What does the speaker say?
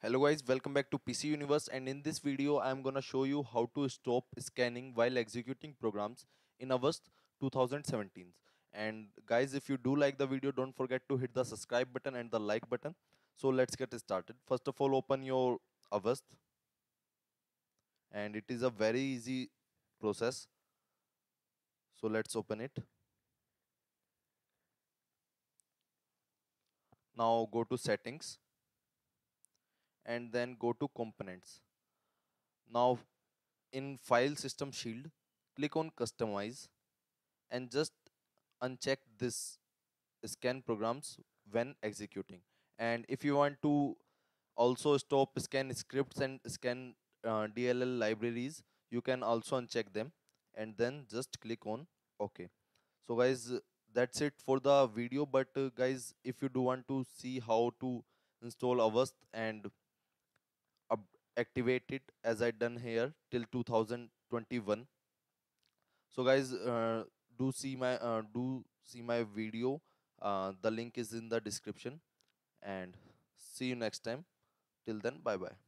hello guys welcome back to pc universe and in this video i am gonna show you how to stop scanning while executing programs in august 2017 and guys if you do like the video don't forget to hit the subscribe button and the like button so let's get started first of all open your avast and it is a very easy process so let's open it now go to settings and then go to components. Now in file system shield, click on customize and just uncheck this scan programs when executing. And if you want to also stop scan scripts and scan uh, DLL libraries, you can also uncheck them and then just click on OK. So guys, that's it for the video. But uh, guys, if you do want to see how to install Avast and activate it as I done here till 2021 so guys uh, do see my uh, do see my video uh, the link is in the description and see you next time till then bye bye